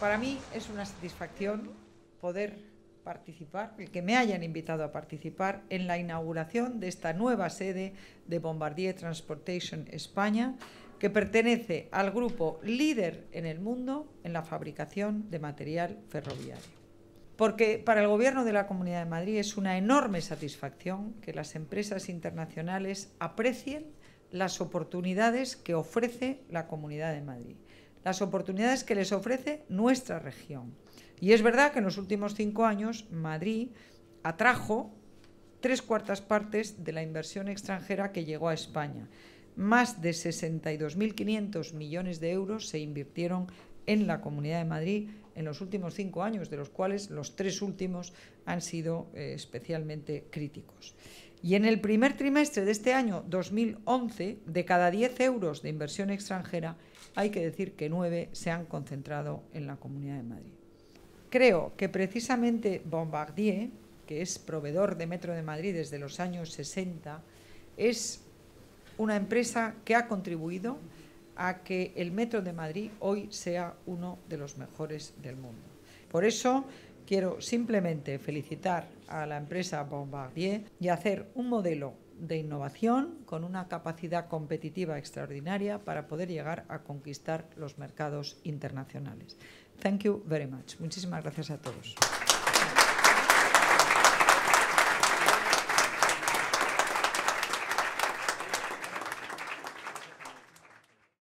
Para mí es una satisfacción poder participar, el que me hayan invitado a participar en la inauguración de esta nueva sede de Bombardier Transportation España, que pertenece al grupo líder en el mundo en la fabricación de material ferroviario. Porque para el Gobierno de la Comunidad de Madrid es una enorme satisfacción que las empresas internacionales aprecien las oportunidades que ofrece la Comunidad de Madrid las oportunidades que les ofrece nuestra región. Y es verdad que en los últimos cinco años Madrid atrajo tres cuartas partes de la inversión extranjera que llegó a España. Más de 62.500 millones de euros se invirtieron en la Comunidad de Madrid en los últimos cinco años, de los cuales los tres últimos han sido eh, especialmente críticos. Y en el primer trimestre de este año 2011, de cada 10 euros de inversión extranjera, hay que decir que 9 se han concentrado en la Comunidad de Madrid. Creo que precisamente Bombardier, que es proveedor de Metro de Madrid desde los años 60, es una empresa que ha contribuido a que el Metro de Madrid hoy sea uno de los mejores del mundo. Por eso Quiero simplemente felicitar a la empresa Bombardier y hacer un modelo de innovación con una capacidad competitiva extraordinaria para poder llegar a conquistar los mercados internacionales. Thank you very much. Muchísimas gracias a todos.